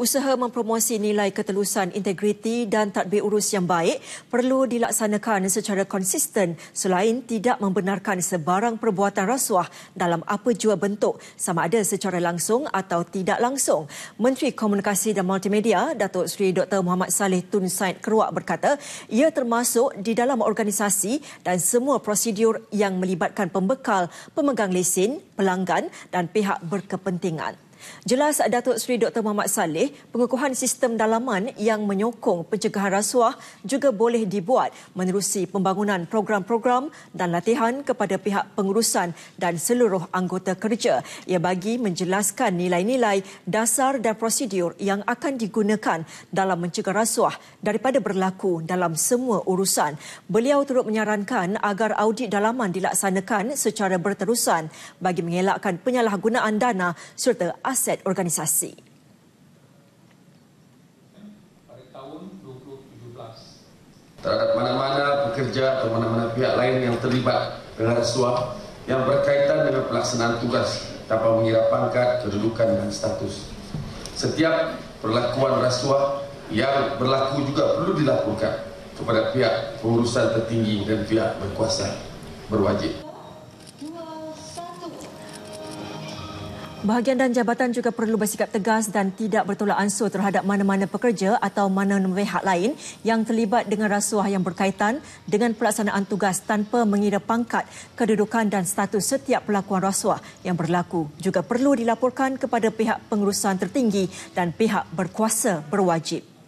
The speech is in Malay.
Usaha mempromosi nilai ketelusan integriti dan tadbir urus yang baik perlu dilaksanakan secara konsisten selain tidak membenarkan sebarang perbuatan rasuah dalam apa jua bentuk sama ada secara langsung atau tidak langsung. Menteri Komunikasi dan Multimedia Datuk Seri Dr. Muhammad Saleh Tun Said Keruak berkata ia termasuk di dalam organisasi dan semua prosedur yang melibatkan pembekal, pemegang lesen, pelanggan dan pihak berkepentingan. Jelas Datuk Seri Dr. Muhammad Saleh, pengukuhan sistem dalaman yang menyokong pencegahan rasuah juga boleh dibuat menerusi pembangunan program-program dan latihan kepada pihak pengurusan dan seluruh anggota kerja. Ia bagi menjelaskan nilai-nilai dasar dan prosedur yang akan digunakan dalam mencegah rasuah daripada berlaku dalam semua urusan. Beliau turut menyarankan agar audit dalaman dilaksanakan secara berterusan bagi mengelakkan penyalahgunaan dana serta aset organisasi. terhadap mana-mana pekerja atau mana-mana pihak lain yang terlibat dengan rasuah yang berkaitan dengan pelaksanaan tugas tanpa mengira pangkat, kedudukan dan status. Setiap perlakuan rasuah yang berlaku juga perlu dilaporkan kepada pihak pengurusan tertinggi dan pihak berkuasa berwajib. Bahagian dan jabatan juga perlu bersikap tegas dan tidak bertolak ansur terhadap mana-mana pekerja atau mana-mana pihak lain yang terlibat dengan rasuah yang berkaitan dengan pelaksanaan tugas tanpa mengira pangkat, kedudukan dan status setiap pelakuan rasuah yang berlaku. Juga perlu dilaporkan kepada pihak pengurusan tertinggi dan pihak berkuasa berwajib.